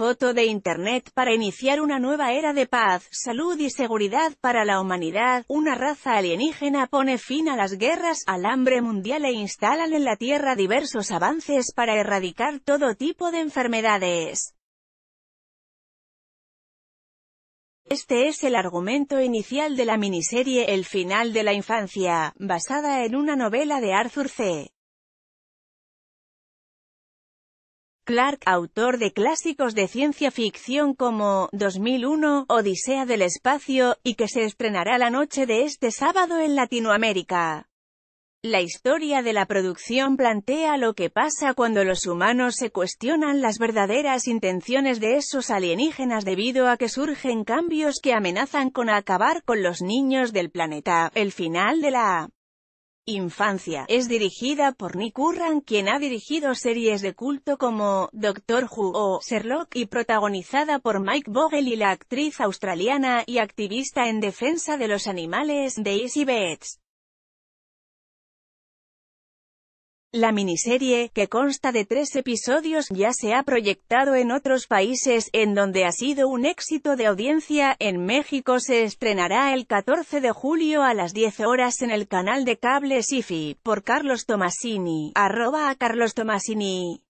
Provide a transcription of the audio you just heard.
foto de Internet para iniciar una nueva era de paz, salud y seguridad para la humanidad. Una raza alienígena pone fin a las guerras, al hambre mundial e instalan en la Tierra diversos avances para erradicar todo tipo de enfermedades. Este es el argumento inicial de la miniserie El final de la infancia, basada en una novela de Arthur C. Clark, autor de clásicos de ciencia ficción como 2001, Odisea del Espacio, y que se estrenará la noche de este sábado en Latinoamérica. La historia de la producción plantea lo que pasa cuando los humanos se cuestionan las verdaderas intenciones de esos alienígenas debido a que surgen cambios que amenazan con acabar con los niños del planeta. El final de la infancia. Es dirigida por Nick Curran quien ha dirigido series de culto como Doctor Who o Sherlock y protagonizada por Mike Vogel y la actriz australiana y activista en defensa de los animales Daisy Bates. La miniserie, que consta de tres episodios, ya se ha proyectado en otros países, en donde ha sido un éxito de audiencia. En México se estrenará el 14 de julio a las 10 horas en el canal de cable SIFI, por Carlos Tomasini, arroba a Carlos Tomasini.